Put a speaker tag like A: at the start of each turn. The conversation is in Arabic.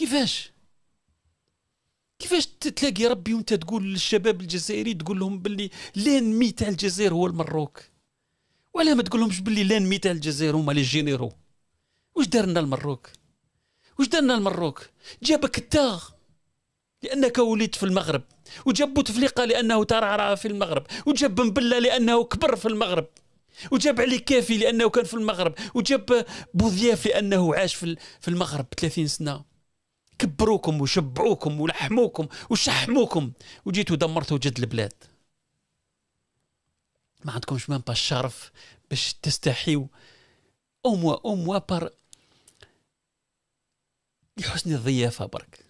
A: كيفاش كيفاش تتلاقي ربي وانت تقول للشباب الجزائري تقول لهم باللي ميت على الجزائر هو المروك ولا ما تقول لهمش باللي ميت على الجزائر هما لي جينيرو واش دارنا المروك واش دارنا المروك جابك انت لانك ولدت في المغرب وجاب بوتفليقه لانه ترعرع في المغرب وجاب مبله لانه كبر في المغرب وجاب علي كافي لانه كان في المغرب وجاب بوضياف لانه عاش في المغرب 30 سنه كبروكم وشبعوكم ولحموكم وشحموكم وجيتوا دمرتوا جد البلاد ما عندكمش مان با الشرف باش تستحيوا او موا او موا بار لحسن الضيافه برك